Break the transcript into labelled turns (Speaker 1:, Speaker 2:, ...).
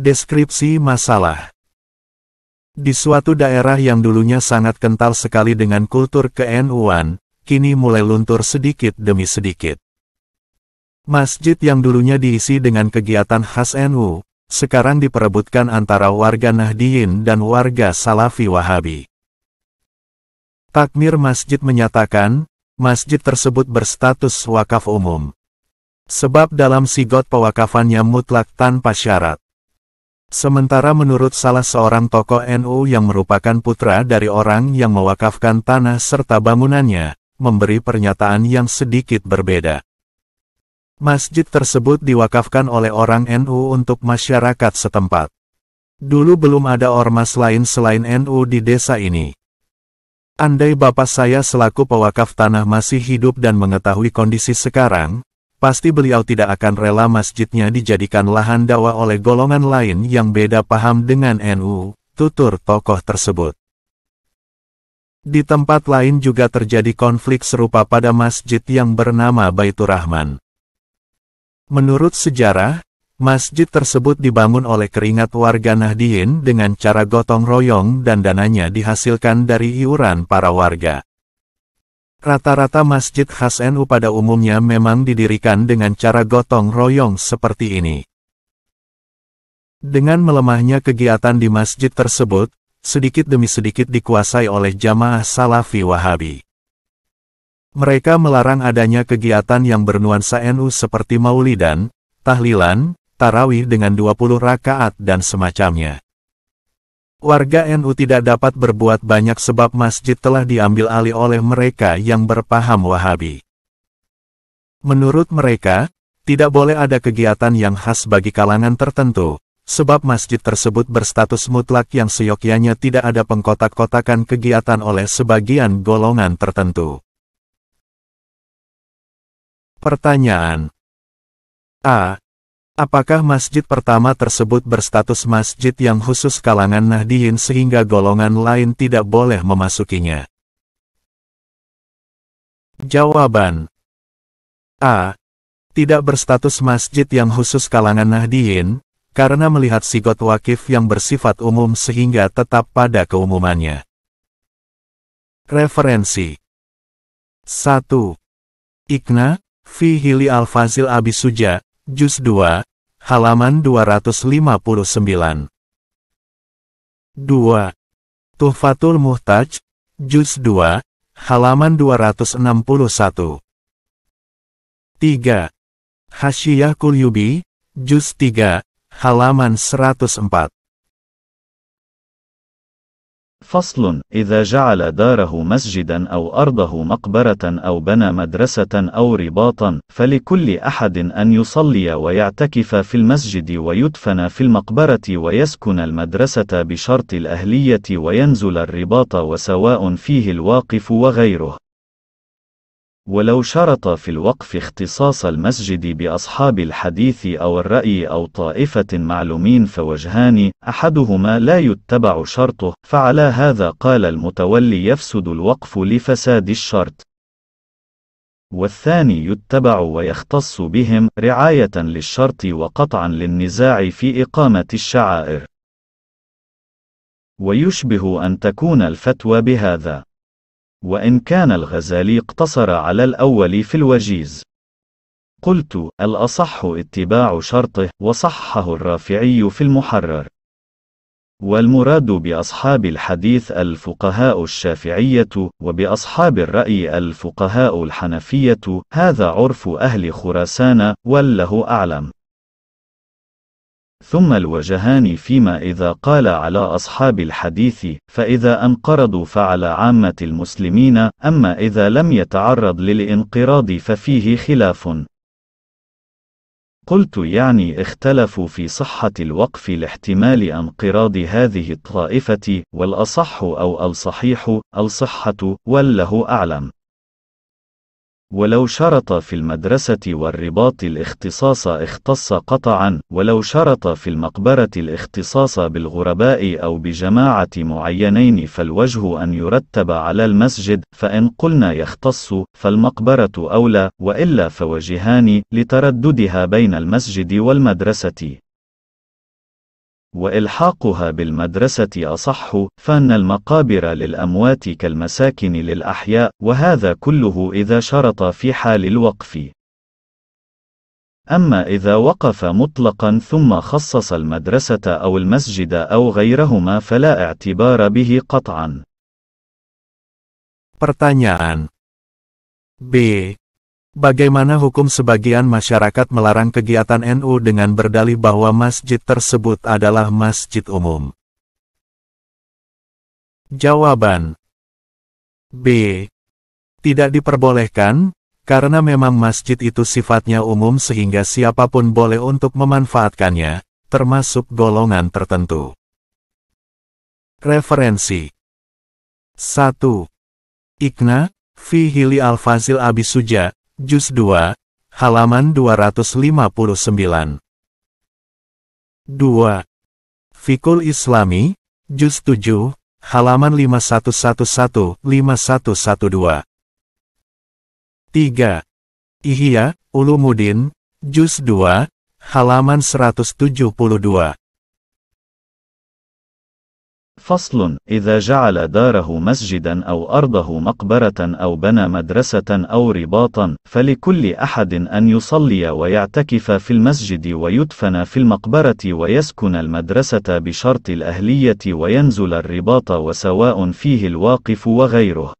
Speaker 1: Deskripsi masalah Di suatu daerah
Speaker 2: yang dulunya sangat kental sekali dengan kultur knu kini mulai luntur sedikit demi sedikit. Masjid yang dulunya diisi dengan kegiatan khas NU, sekarang diperebutkan antara warga Nahdiyin dan warga Salafi Wahabi. Takmir masjid menyatakan, masjid tersebut berstatus wakaf umum. Sebab dalam sigot pewakafannya mutlak tanpa syarat. Sementara menurut salah seorang tokoh NU yang merupakan putra dari orang yang mewakafkan tanah serta bangunannya, memberi pernyataan yang sedikit berbeda. Masjid tersebut diwakafkan oleh orang NU untuk masyarakat setempat. Dulu belum ada ormas lain selain NU di desa ini. Andai bapak saya selaku pewakaf tanah masih hidup dan mengetahui kondisi sekarang, pasti beliau tidak akan rela masjidnya dijadikan lahan dakwah oleh golongan lain yang beda paham dengan NU, tutur tokoh tersebut. Di tempat lain juga terjadi konflik serupa pada masjid yang bernama baiturrahman. Menurut sejarah, masjid tersebut dibangun oleh keringat warga Nahdiyin dengan cara gotong royong dan dananya dihasilkan dari iuran para warga. Rata-rata masjid khas NU pada umumnya memang didirikan dengan cara gotong royong seperti ini. Dengan melemahnya kegiatan di masjid tersebut, sedikit demi sedikit dikuasai oleh jamaah Salafi Wahabi. Mereka melarang adanya kegiatan yang bernuansa NU seperti maulidan, tahlilan, tarawih dengan 20 rakaat dan semacamnya. Warga NU tidak dapat berbuat banyak sebab masjid telah diambil alih oleh mereka yang berpaham Wahabi. Menurut mereka, tidak boleh ada kegiatan yang khas bagi kalangan tertentu, sebab masjid tersebut berstatus mutlak yang seyogyanya tidak ada pengkotak-kotakan kegiatan oleh sebagian golongan tertentu. Pertanyaan A. Apakah masjid pertama tersebut berstatus masjid yang khusus kalangan Nahdiyin sehingga golongan lain tidak boleh memasukinya? Jawaban A. Tidak berstatus masjid yang khusus kalangan Nahdiyin, karena melihat sigot wakif yang bersifat umum sehingga tetap pada keumumannya. Referensi 1. Ikna, Fi Hili Al-Fazil Abi Suja, Juz 2, halaman 259. 2. Tuhfatul Muhtaj, Juz 2, halaman 261. 3. Hasyiyah Kulyubi, Juz 3, halaman 104.
Speaker 1: فصل إذا جعل داره مسجدا أو أرضه مقبرة أو بنى مدرسة أو رباطا فلكل أحد أن يصلي ويعتكف في المسجد ويدفن في المقبرة ويسكن المدرسة بشرط الأهلية وينزل الرباط وسواء فيه الواقف وغيره ولو شرط في الوقف اختصاص المسجد بأصحاب الحديث أو الرأي أو طائفة معلومين فوجهان أحدهما لا يتبع شرطه فعلى هذا قال المتولي يفسد الوقف لفساد الشرط والثاني يتبع ويختص بهم رعاية للشرط وقطعا للنزاع في إقامة الشعائر ويشبه أن تكون الفتوى بهذا وإن كان الغزالي اقتصر على الأول في الوجيز قلت الأصح اتباع شرطه وصححه الرافعي في المحرر والمراد بأصحاب الحديث الفقهاء الشافعية وبأصحاب الرأي الفقهاء الحنفية هذا عرف أهل خراسان والله أعلم ثم الوجهان فيما إذا قال على أصحاب الحديث فإذا انقرضوا فعلى عامة المسلمين أما إذا لم يتعرض للانقراض ففيه خلاف قلت يعني اختلفوا في صحة الوقف لاحتمال انقراض هذه الطائفة والأصح أو الصحيح الصحة والله أعلم ولو شرط في المدرسة والرباط الاختصاص اختص قطعا ولو شرط في المقبرة الاختصاص بالغرباء أو بجماعة معينين فالوجه أن يرتب على المسجد فإن قلنا يختص فالمقبرة أولى وإلا فوجهان لترددها بين المسجد والمدرسة وإلحاقها بالمدرسة أصح، فأن المقابر للأموات كالمساكن للأحياء، وهذا كله إذا شرط في حال الوقف. أما إذا وقف مطلقا ثم خصص المدرسة أو المسجد أو غيرهما فلا اعتبار به قطعا. Pertanyaan B.
Speaker 2: Bagaimana hukum sebagian masyarakat melarang kegiatan NU dengan berdalih bahwa masjid tersebut adalah masjid umum? Jawaban B. Tidak diperbolehkan, karena memang masjid itu sifatnya umum sehingga siapapun boleh untuk memanfaatkannya, termasuk golongan tertentu. Referensi 1. Ikna, Fi Hili Al-Fazil Abi Sujah Juz 2, halaman 259. 2. Fikul Islami, Juz 7, halaman 5111-5112. 3. Ihya, Ulumuddin, Juz 2, halaman 172.
Speaker 1: فصل إذا جعل داره مسجدا أو أرضه مقبرة أو بنى مدرسة أو رباطا فلكل أحد أن يصلي ويعتكف في المسجد ويدفن في المقبرة ويسكن المدرسة بشرط الأهلية وينزل الرباط وسواء فيه الواقف وغيره